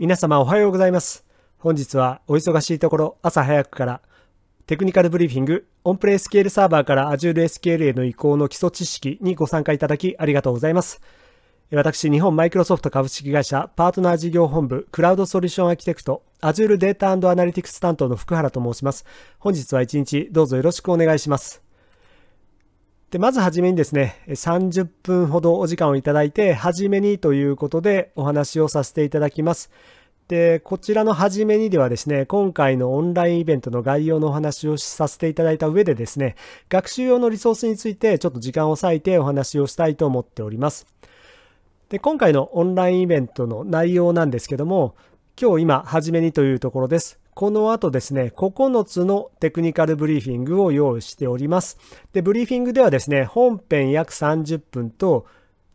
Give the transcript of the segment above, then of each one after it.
皆様おはようございます。本日はお忙しいところ朝早くからテクニカルブリーフィングオンプレ SQL サーバーから Azure SQL への移行の基礎知識にご参加いただきありがとうございます。私、日本マイクロソフト株式会社パートナー事業本部クラウドソリューションアーキテクト Azure データアナリティクス担当の福原と申します。本日は一日どうぞよろしくお願いします。で、まずはじめにですね、30分ほどお時間をいただいて、はじめにということでお話をさせていただきます。で、こちらのはじめにではですね、今回のオンラインイベントの概要のお話をさせていただいた上でですね、学習用のリソースについてちょっと時間を割いてお話をしたいと思っております。で、今回のオンラインイベントの内容なんですけども、今日今、はじめにというところです。この後ですね、9つのテクニカルブリーフィングを用意しております。で、ブリーフィングではですね、本編約30分と、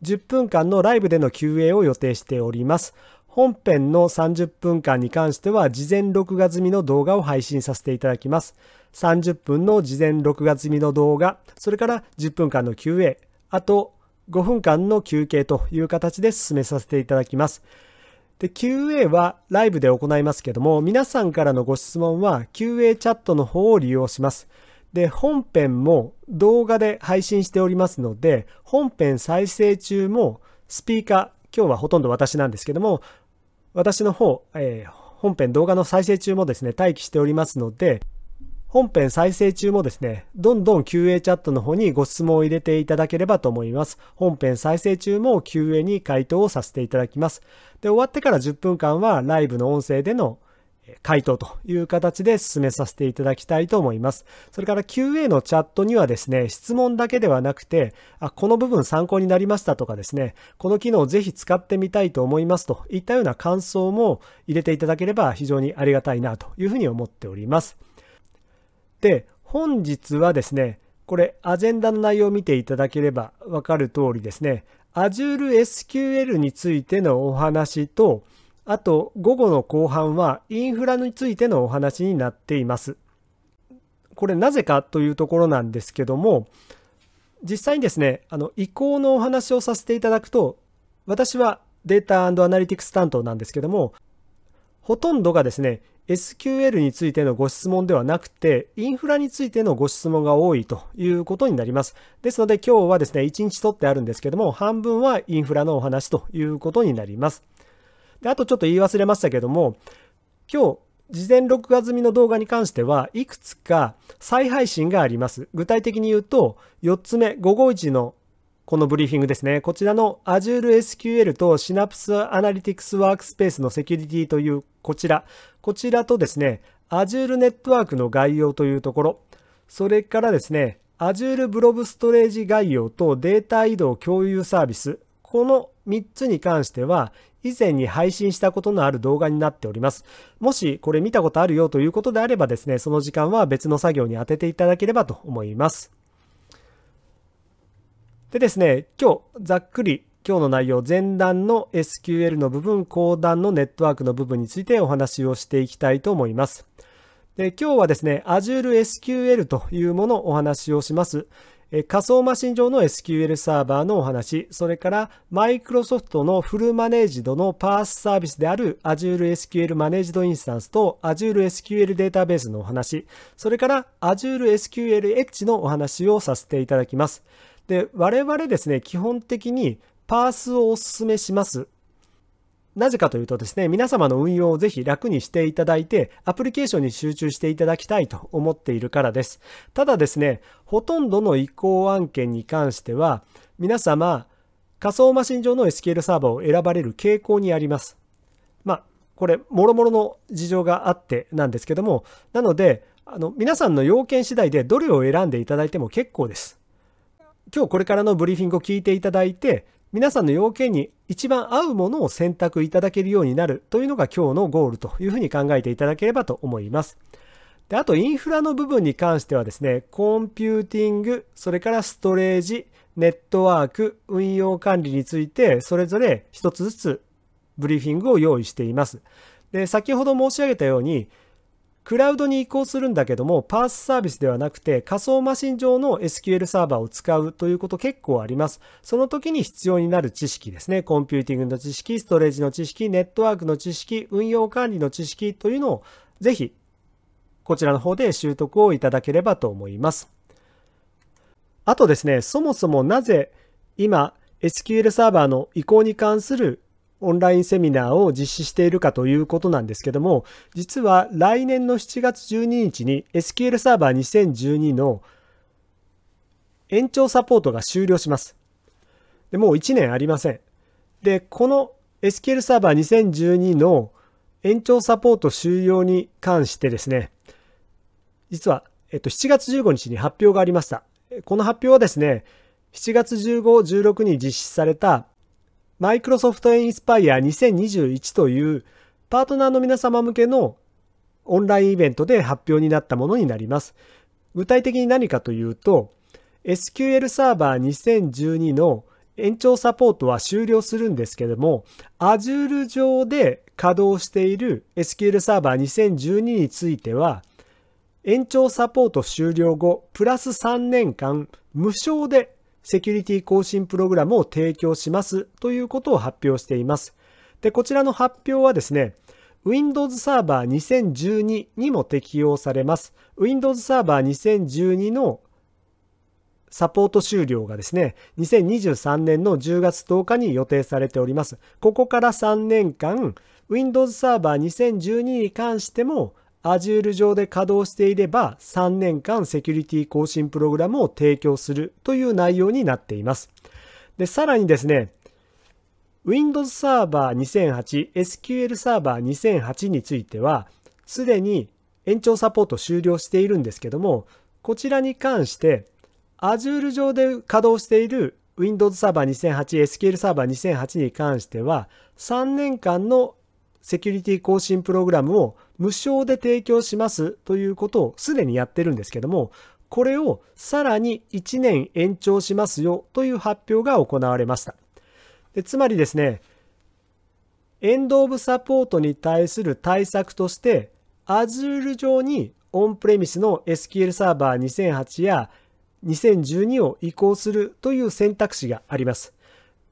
10分間のライブでの QA を予定しております。本編の30分間に関しては、事前録画済みの動画を配信させていただきます。30分の事前録画済みの動画、それから10分間の QA、あと5分間の休憩という形で進めさせていただきます。で、QA はライブで行いますけども、皆さんからのご質問は QA チャットの方を利用します。で、本編も動画で配信しておりますので、本編再生中もスピーカー、今日はほとんど私なんですけども、私の方、えー、本編動画の再生中もですね、待機しておりますので、本編再生中もですね、どんどん QA チャットの方にご質問を入れていただければと思います。本編再生中も QA に回答をさせていただきます。で、終わってから10分間はライブの音声での回答という形で進めさせていただきたいと思います。それから QA のチャットにはですね、質問だけではなくて、あこの部分参考になりましたとかですね、この機能をぜひ使ってみたいと思いますといったような感想も入れていただければ非常にありがたいなというふうに思っております。で、本日はですね、これ、アジェンダの内容を見ていただければ分かる通りですね、Azure SQL についてのお話と、あと、午後の後半はインフラについてのお話になっています。これなぜかというところなんですけども、実際にですね、あの移行のお話をさせていただくと、私はデータアナリティクス担当なんですけども、ほとんどがですね、SQL についてのご質問ではなくて、インフラについてのご質問が多いということになります。ですので今日はですね、1日取ってあるんですけども、半分はインフラのお話ということになります。であとちょっと言い忘れましたけども、今日、事前録画済みの動画に関しては、いくつか再配信があります。具体的に言うと、4つ目、551のこのブリーフィングですね。こちらの Azure SQL と Synapse Analytics Workspace のセキュリティというこちら。こちらとですね、Azure ネットワークの概要というところ。それからですね、Azure ブロ t ストレージ概要とデータ移動共有サービス。この3つに関しては、以前に配信したことのある動画になっております。もしこれ見たことあるよということであればですね、その時間は別の作業に当てていただければと思います。でですね、今日ざっくり今日の内容、前段の SQL の部分、後段のネットワークの部分についてお話をしていきたいと思います。で今日はですね、Azure SQL というものをお話をします。仮想マシン上の SQL サーバーのお話、それからマイクロソフトのフルマネージドのパースサービスである Azure SQL マネージドインスタンスと Azure SQL データベースのお話、それから Azure SQL Edge のお話をさせていただきます。で、我々ですね、基本的にパースをおすすめします。なぜかというとですね、皆様の運用をぜひ楽にしていただいて、アプリケーションに集中していただきたいと思っているからです。ただですね、ほとんどの移行案件に関しては、皆様、仮想マシン上の SQL サーバーを選ばれる傾向にあります。まあ、これ、もろもろの事情があってなんですけども、なので、あの皆さんの要件次第でどれを選んでいただいても結構です。今日これからのブリーフィングを聞いていただいて、皆さんの要件に一番合うものを選択いただけるようになるというのが今日のゴールというふうに考えていただければと思います。であとインフラの部分に関してはですね、コンピューティング、それからストレージ、ネットワーク、運用管理について、それぞれ一つずつブリーフィングを用意しています。で、先ほど申し上げたように、クラウドに移行するんだけども、パースサービスではなくて仮想マシン上の SQL サーバーを使うということ結構あります。その時に必要になる知識ですね。コンピューティングの知識、ストレージの知識、ネットワークの知識、運用管理の知識というのをぜひこちらの方で習得をいただければと思います。あとですね、そもそもなぜ今 SQL サーバーの移行に関するオンラインセミナーを実施しているかということなんですけども、実は来年の7月12日に SQL サーバー2012の延長サポートが終了します。でもう1年ありません。で、この SQL サーバー2012の延長サポート終了に関してですね、実は、えっと、7月15日に発表がありました。この発表はですね、7月15、16に実施されたマイクロソフトインスパイア2021というパートナーの皆様向けのオンラインイベントで発表になったものになります。具体的に何かというと、SQL サーバー2012の延長サポートは終了するんですけども、Azure 上で稼働している SQL サーバー2012については、延長サポート終了後、プラス3年間無償でセキュリティ更新プログラムを提供しますということを発表しています。で、こちらの発表はですね、Windows サーバー2012にも適用されます。Windows サーバー2012のサポート終了がですね、2023年の10月10日に予定されております。ここから3年間、Windows サーバー2012に関しても Azure 上で稼働していれば3年間セキュリティ更新プログラムを提供するという内容になっています。で、さらにですね、Windows サーバー2008、SQL サーバー2008については、すでに延長サポート終了しているんですけども、こちらに関して、Azure 上で稼働している Windows サーバー2008、SQL サーバー2008に関しては、3年間のセキュリティ更新プログラムを無償で提供しますということをすでにやってるんですけども、これをさらに1年延長しますよという発表が行われました。でつまりですね、エンド・オブ・サポートに対する対策として、Azure 上にオンプレミスの SQL サーバー2008や2012を移行するという選択肢があります。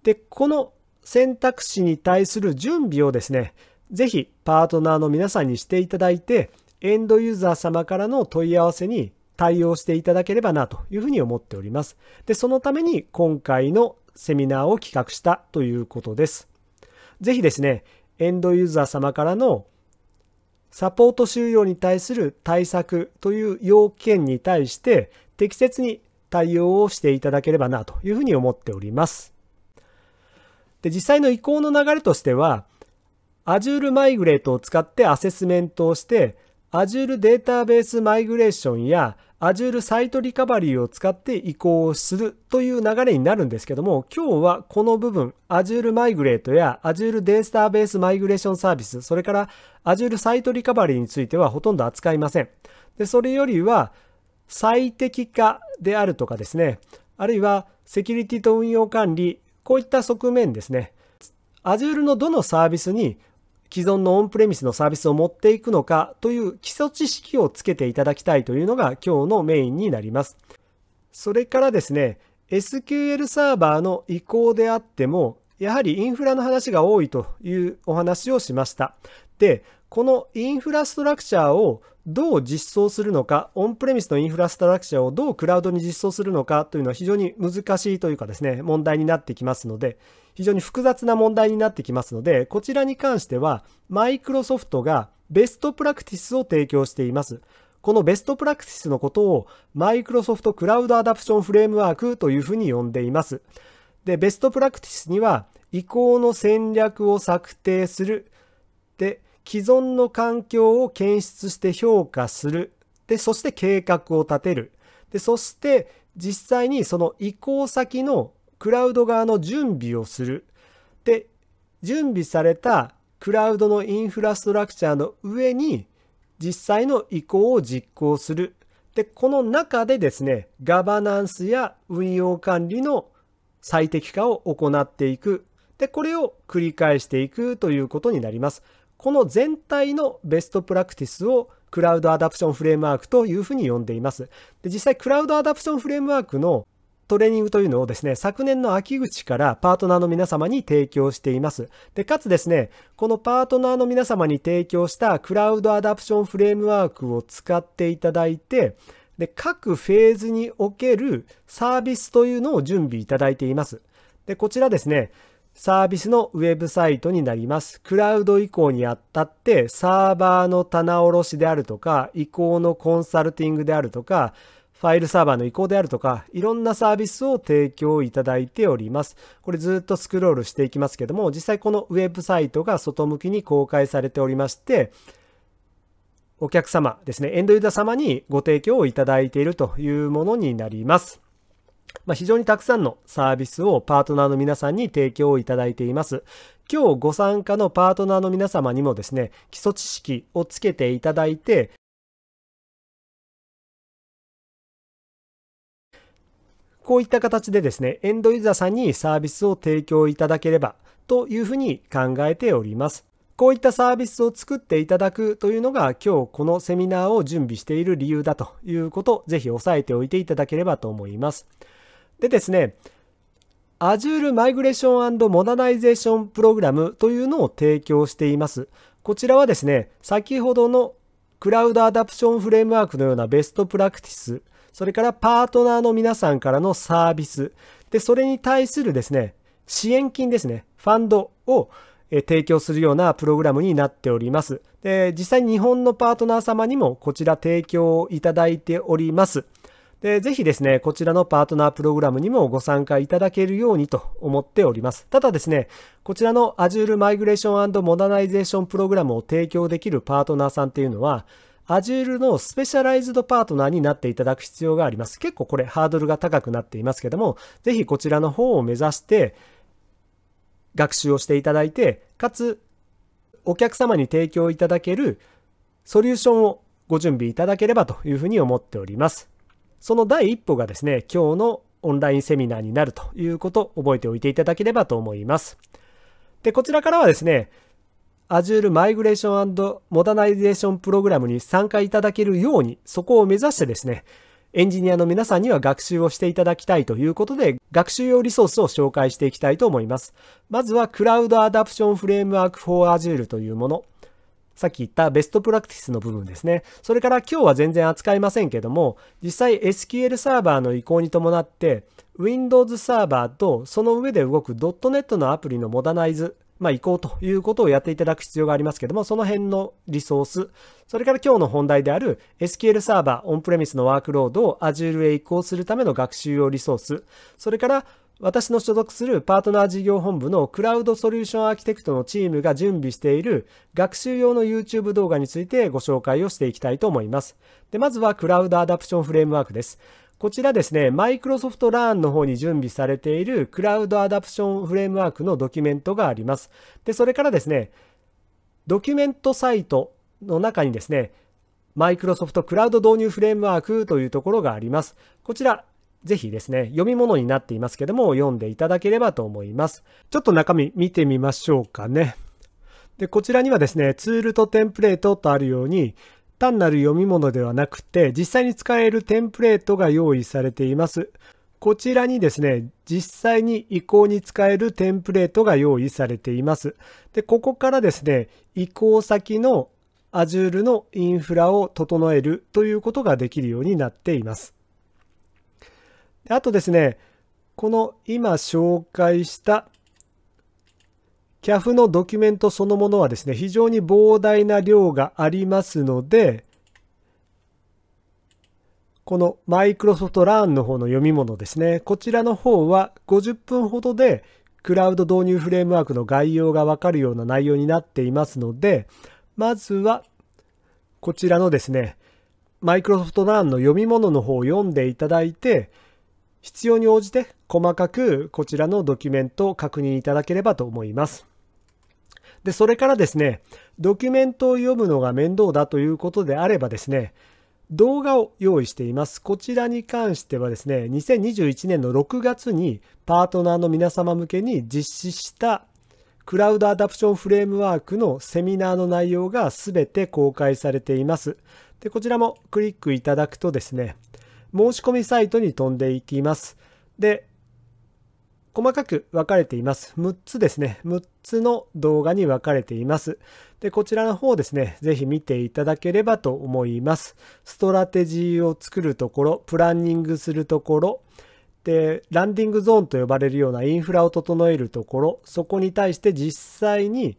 で、この選択肢に対する準備をですね、ぜひパートナーの皆さんにしていただいて、エンドユーザー様からの問い合わせに対応していただければなというふうに思っております。で、そのために今回のセミナーを企画したということです。ぜひですね、エンドユーザー様からのサポート収容に対する対策という要件に対して適切に対応をしていただければなというふうに思っております。で、実際の移行の流れとしては、Azure Migrate を使ってアセスメントをして、Azure データベースマイグレーションや Azure サイトリカバリーを使って移行をするという流れになるんですけども、今日はこの部分、Azure マイグレートや Azure データベースマイグレーションサービス、それから Azure サイトリカバリーについてはほとんど扱いません。で、それよりは最適化であるとかですね、あるいはセキュリティと運用管理、こういった側面ですね。Azure のどのサービスに既存のオンプレミスのサービスを持っていくのかという基礎知識をつけていただきたいというのが今日のメインになります。それからですね、SQL サーバーの移行であっても、やはりインフラの話が多いというお話をしました。で、このインフラストラクチャーをどう実装するのか、オンプレミスのインフラストラクチャーをどうクラウドに実装するのかというのは非常に難しいというかですね、問題になってきますので、非常に複雑な問題になってきますので、こちらに関しては、マイクロソフトがベストプラクティスを提供しています。このベストプラクティスのことを、マイクロソフトクラウドアダプションフレームワークというふうに呼んでいます。で、ベストプラクティスには、移行の戦略を策定する。で、既存の環境を検出して評価する。で、そして計画を立てる。で、そして実際にその移行先のクラウド側の準備をする。で、準備されたクラウドのインフラストラクチャーの上に実際の移行を実行する。で、この中でですね、ガバナンスや運用管理の最適化を行っていく。で、これを繰り返していくということになります。この全体のベストプラクティスをクラウドアダプションフレームワークというふうに呼んでいます。で実際、クラウドアダプションフレームワークのトレーニングというのをですね、昨年の秋口からパートナーの皆様に提供しています。で、かつですね、このパートナーの皆様に提供したクラウドアダプションフレームワークを使っていただいて、で各フェーズにおけるサービスというのを準備いただいています。でこちらですね、サービスのウェブサイトになります。クラウド移行にあたって、サーバーの棚卸しであるとか、移行のコンサルティングであるとか、ファイルサーバーの移行であるとか、いろんなサービスを提供いただいております。これずっとスクロールしていきますけども、実際このウェブサイトが外向きに公開されておりまして、お客様ですね、エンドユーザー様にご提供をいただいているというものになります。まあ、非常にたくさんのサービスをパートナーの皆さんに提供をいただいています。今日ご参加のパートナーの皆様にもですね、基礎知識をつけていただいて、こういった形でですね、エンドユーザーさんにサービスを提供いただければというふうに考えております。こういったサービスを作っていただくというのが今日このセミナーを準備している理由だということをぜひ押さえておいていただければと思います。でですね、Azure Migration Modernization Program というのを提供しています。こちらはですね、先ほどのクラウドアダプションフレームワークのようなベストプラクティスそれからパートナーの皆さんからのサービス、で、それに対するですね、支援金ですね、ファンドを提供するようなプログラムになっております。で、実際日本のパートナー様にもこちら提供をいただいております。で、ぜひですね、こちらのパートナープログラムにもご参加いただけるようにと思っております。ただですね、こちらの Azure Migration Modernization プログラムを提供できるパートナーさんっていうのは、Azure のスペシャライズドパートナーになっていただく必要があります。結構これハードルが高くなっていますけども、ぜひこちらの方を目指して学習をしていただいて、かつお客様に提供いただけるソリューションをご準備いただければというふうに思っております。その第一歩がですね、今日のオンラインセミナーになるということ、覚えておいていただければと思います。で、こちらからはですね、Azure マイグレーションモダナイゼーションプログラムに参加いただけるように、そこを目指してですね、エンジニアの皆さんには学習をしていただきたいということで、学習用リソースを紹介していきたいと思います。まずは、クラウドアダプションフレームワーク4。o r Azure というもの。さっき言ったベストプラクティスの部分ですね。それから今日は全然扱いませんけども、実際 SQL サーバーの移行に伴って、Windows サーバーとその上で動く .NET のアプリのモダナイズまあ、こうということをやっていただく必要がありますけども、その辺のリソース、それから今日の本題である SQL サーバーオンプレミスのワークロードを Azure へ移行するための学習用リソース、それから私の所属するパートナー事業本部のクラウドソリューションアーキテクトのチームが準備している学習用の YouTube 動画についてご紹介をしていきたいと思います。で、まずはクラウドアダプションフレームワークです。こちらですね、Microsoft Learn の方に準備されているクラウドアダプションフレームワークのドキュメントがあります。で、それからですね、ドキュメントサイトの中にですね、Microsoft クラウド導入フレームワークというところがあります。こちら、ぜひですね、読み物になっていますけども、読んでいただければと思います。ちょっと中身見てみましょうかね。で、こちらにはですね、ツールとテンプレートとあるように、単なる読み物ではなくて実際に使えるテンプレートが用意されています。こちらにですね、実際に移行に使えるテンプレートが用意されています。で、ここからですね、移行先の Azure のインフラを整えるということができるようになっています。あとですね、この今紹介した CAF のドキュメントそのものはですね、非常に膨大な量がありますので、このマイクロソフト LAN の方の読み物ですね。こちらの方は50分ほどでクラウド導入フレームワークの概要がわかるような内容になっていますので、まずはこちらのですね、マイクロソフト LAN の読み物の方を読んでいただいて、必要に応じて細かくこちらのドキュメントを確認いただければと思います。で、それからですね、ドキュメントを読むのが面倒だということであればですね、動画を用意しています。こちらに関してはですね、2021年の6月にパートナーの皆様向けに実施したクラウドアダプションフレームワークのセミナーの内容がすべて公開されています。で、こちらもクリックいただくとですね、申し込みサイトに飛んでいきます。で、細かく分かれています。6つですね。6つの動画に分かれています。で、こちらの方ですね、ぜひ見ていただければと思います。ストラテジーを作るところ、プランニングするところ、で、ランディングゾーンと呼ばれるようなインフラを整えるところ、そこに対して実際に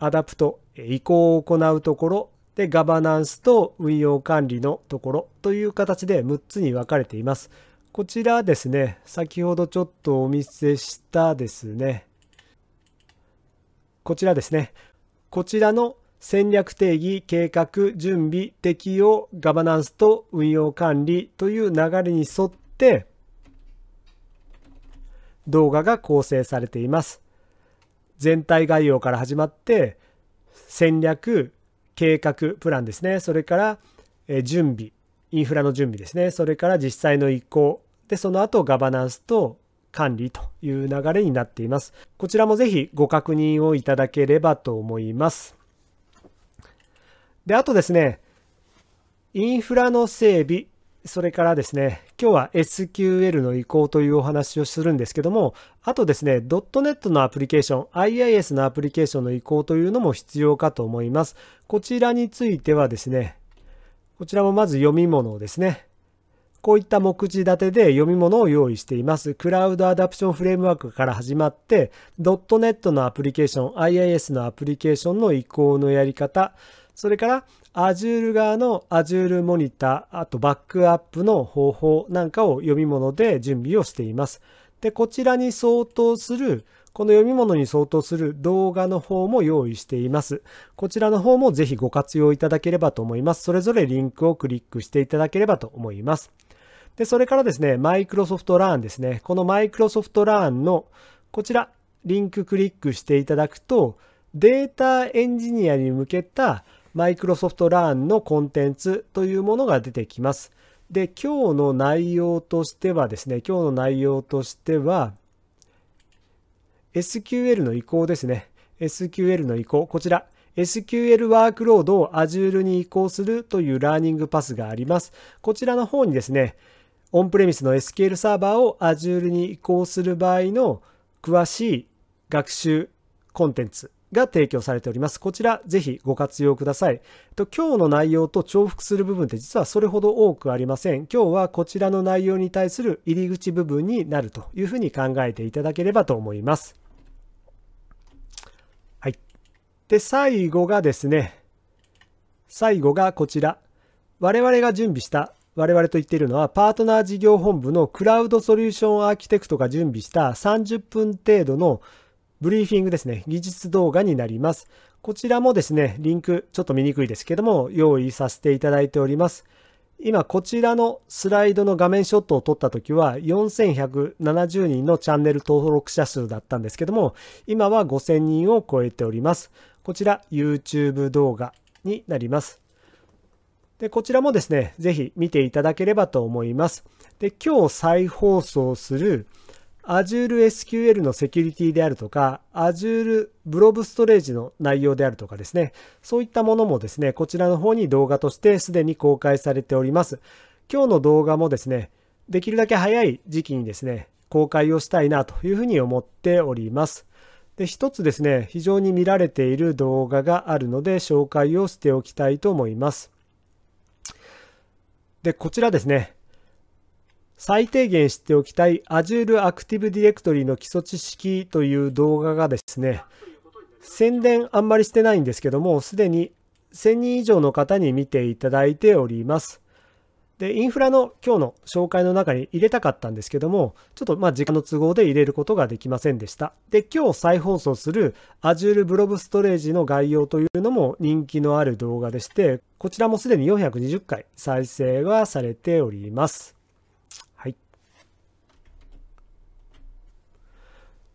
アダプト、移行を行うところ、で、ガバナンスと運用管理のところという形で6つに分かれています。こちらですね、先ほどちょっとお見せしたですね、こちらですね、こちらの戦略定義、計画、準備、適用、ガバナンスと運用管理という流れに沿って、動画が構成されています。全体概要から始まって、戦略、計画、プランですね、それから準備、インフラの準備ですね、それから実際の移行、で、その後ガバナンスと管理という流れになっています。こちらもぜひご確認をいただければと思います。で、あとですね、インフラの整備、それからですね、今日は SQL の移行というお話をするんですけども、あとですね、.NET のアプリケーション、IIS のアプリケーションの移行というのも必要かと思います。こちらについてはですね、こちらもまず読み物ですね。こういった目次立てで読み物を用意しています。クラウドアダプションフレームワークから始まって、.NET のアプリケーション、IIS のアプリケーションの移行のやり方、それから Azure 側の Azure モニター、あとバックアップの方法なんかを読み物で準備をしています。で、こちらに相当するこの読み物に相当する動画の方も用意しています。こちらの方もぜひご活用いただければと思います。それぞれリンクをクリックしていただければと思います。で、それからですね、Microsoft Learn ですね。この Microsoft Learn のこちら、リンククリックしていただくと、データエンジニアに向けた Microsoft Learn のコンテンツというものが出てきます。で、今日の内容としてはですね、今日の内容としては、SQL の移行ですね。SQL の移行、こちら。SQL ワークロードを Azure に移行するというラーニングパスがあります。こちらの方にですね、オンプレミスの SQL サーバーを Azure に移行する場合の詳しい学習コンテンツが提供されております。こちらぜひご活用ください。と今日の内容と重複する部分って実はそれほど多くありません。今日はこちらの内容に対する入り口部分になるというふうに考えていただければと思います。で、最後がですね、最後がこちら。我々が準備した、我々と言っているのは、パートナー事業本部のクラウドソリューションアーキテクトが準備した30分程度のブリーフィングですね、技術動画になります。こちらもですね、リンク、ちょっと見にくいですけども、用意させていただいております。今こちらのスライドの画面ショットを撮った時は4170人のチャンネル登録者数だったんですけども今は5000人を超えております。こちら YouTube 動画になります。で、こちらもですね、ぜひ見ていただければと思います。で、今日再放送する Azure SQL のセキュリティであるとか、Azure ブロブストレージの内容であるとかですね、そういったものもですね、こちらの方に動画としてすでに公開されております。今日の動画もですね、できるだけ早い時期にですね、公開をしたいなというふうに思っております。で、一つですね、非常に見られている動画があるので紹介をしておきたいと思います。で、こちらですね、最低限知っておきたい Azure Active Directory の基礎知識という動画がですね、宣伝あんまりしてないんですけども、すでに1000人以上の方に見ていただいております。で、インフラの今日の紹介の中に入れたかったんですけども、ちょっとまあ時間の都合で入れることができませんでした。で、今日再放送する Azure ブロ t ストレージの概要というのも人気のある動画でして、こちらもすでに420回再生がされております。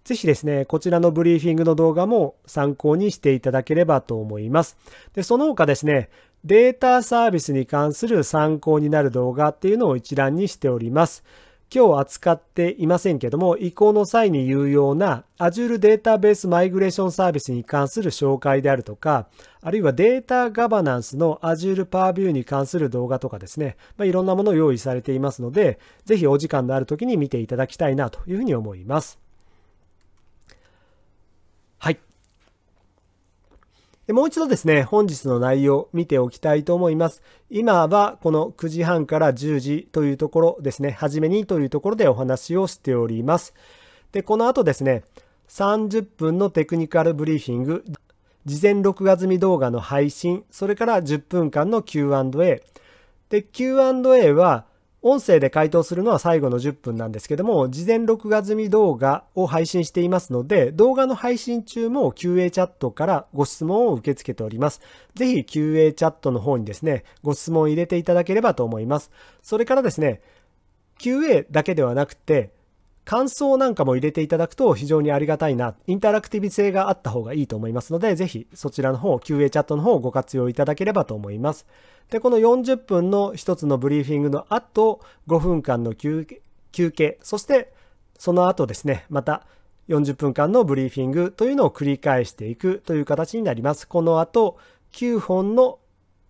ぜひですね、こちらのブリーフィングの動画も参考にしていただければと思います。で、その他ですね、データサービスに関する参考になる動画っていうのを一覧にしております。今日扱っていませんけども、移行の際に有用な Azure データベースマイグレーションサービスに関する紹介であるとか、あるいはデータガバナンスの Azure p e r v i e w に関する動画とかですね、まあ、いろんなものを用意されていますので、ぜひお時間のある時に見ていただきたいなというふうに思います。はい。でもう一度ですね、本日の内容見ておきたいと思います。今はこの9時半から10時というところですね、はじめにというところでお話をしております。で、この後ですね、30分のテクニカルブリーフィング、事前録画済み動画の配信、それから10分間の Q&A。で、Q&A は音声で回答するのは最後の10分なんですけども、事前録画済み動画を配信していますので、動画の配信中も QA チャットからご質問を受け付けております。ぜひ QA チャットの方にですね、ご質問を入れていただければと思います。それからですね、QA だけではなくて、感想なんかも入れていただくと非常にありがたいな、インタラクティブ性があった方がいいと思いますので、ぜひそちらの方、QA チャットの方をご活用いただければと思います。で、この40分の一つのブリーフィングの後、5分間の休憩、そしてその後ですね、また40分間のブリーフィングというのを繰り返していくという形になります。この後、9本の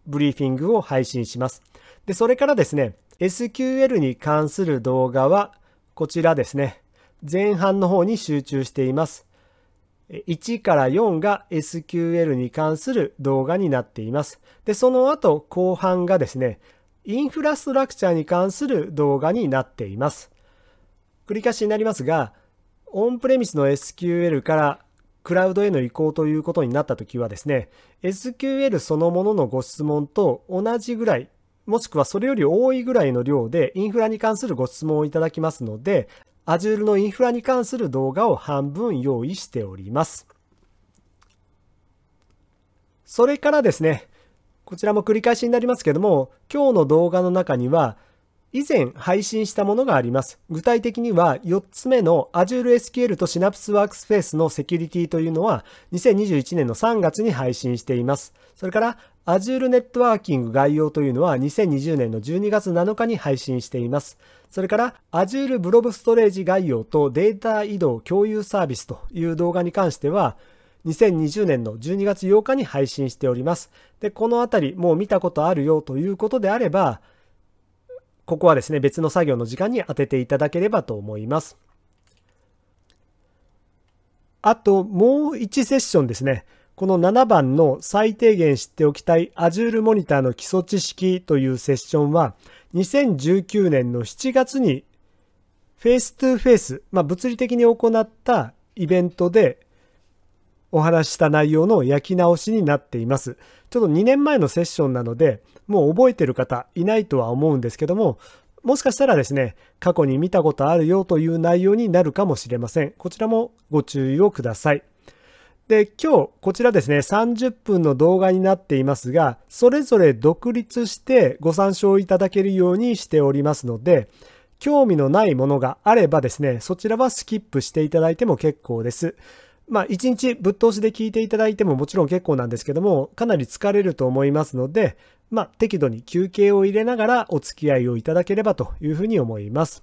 ブリーフィングを配信します。で、それからですね、SQL に関する動画はこちらですね。前半の方に集中しています。1から4が SQL に関する動画になっています。で、その後後半がですね、インフラストラクチャーに関する動画になっています。繰り返しになりますが、オンプレミスの SQL からクラウドへの移行ということになったときはですね、SQL そのもののご質問と同じぐらいもしくはそれより多いぐらいの量でインフラに関するご質問をいただきますので、Azure のインフラに関する動画を半分用意しております。それからですね、こちらも繰り返しになりますけども、今日の動画の中には、以前配信したものがあります。具体的には4つ目の Azure SQL と Synapse Workspace のセキュリティというのは2021年の3月に配信しています。それから Azure ネットワーキング概要というのは2020年の12月7日に配信しています。それから Azure ブロブストレージ概要とデータ移動共有サービスという動画に関しては2020年の12月8日に配信しております。で、このあたりもう見たことあるよということであればここはですね、別の作業の時間に当てていただければと思います。あと、もう1セッションですね。この7番の最低限知っておきたい Azure モニターの基礎知識というセッションは2019年の7月にフェイストゥフェイス、まあ、物理的に行ったイベントでお話しした内容の焼き直しになっています。ちょっと2年前のセッションなので、もう覚えてる方いないとは思うんですけども、もしかしたらですね、過去に見たことあるよという内容になるかもしれません。こちらもご注意をください。で、今日こちらですね、30分の動画になっていますが、それぞれ独立してご参照いただけるようにしておりますので、興味のないものがあればですね、そちらはスキップしていただいても結構です。まあ、一日ぶっ通しで聞いていただいてももちろん結構なんですけども、かなり疲れると思いますので、まあ、適度に休憩を入れながらお付き合いをいただければというふうに思います。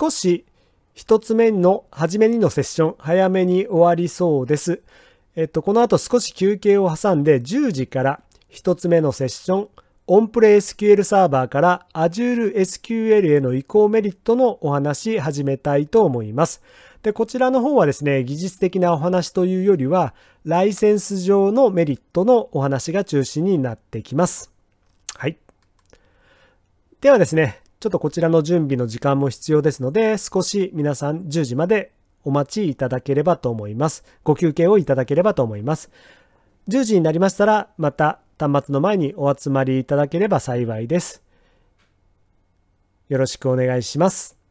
少し一つ目の初めにのセッション、早めに終わりそうです。えっと、この後少し休憩を挟んで10時から一つ目のセッション、オンプレ SQL サーバーから Azure SQL への移行メリットのお話始めたいと思います。で、こちらの方はですね、技術的なお話というよりは、ライセンス上のメリットのお話が中心になってきます。はい。ではですね、ちょっとこちらの準備の時間も必要ですので、少し皆さん10時までお待ちいただければと思います。ご休憩をいただければと思います。10時になりましたら、また端末の前にお集まりいただければ幸いです。よろしくお願いします。